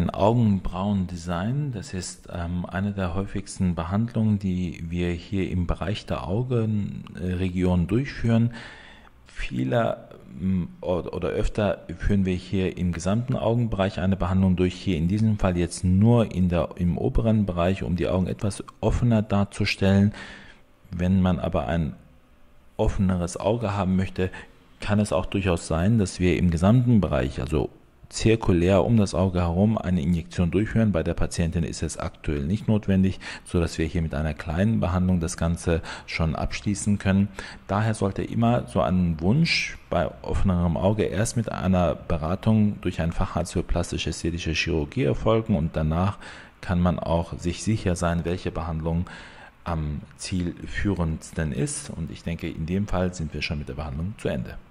Ein Augenbrauendesign, das ist ähm, eine der häufigsten Behandlungen, die wir hier im Bereich der Augenregion durchführen. Vieler ähm, oder öfter führen wir hier im gesamten Augenbereich eine Behandlung durch. Hier in diesem Fall jetzt nur in der, im oberen Bereich, um die Augen etwas offener darzustellen. Wenn man aber ein offeneres Auge haben möchte, kann es auch durchaus sein, dass wir im gesamten Bereich, also zirkulär um das Auge herum eine Injektion durchführen. Bei der Patientin ist es aktuell nicht notwendig, sodass wir hier mit einer kleinen Behandlung das Ganze schon abschließen können. Daher sollte immer so ein Wunsch bei offenerem Auge erst mit einer Beratung durch einen Facharzt für plastisch ästhetische Chirurgie erfolgen und danach kann man auch sich sicher sein, welche Behandlung am zielführendsten ist. Und ich denke, in dem Fall sind wir schon mit der Behandlung zu Ende.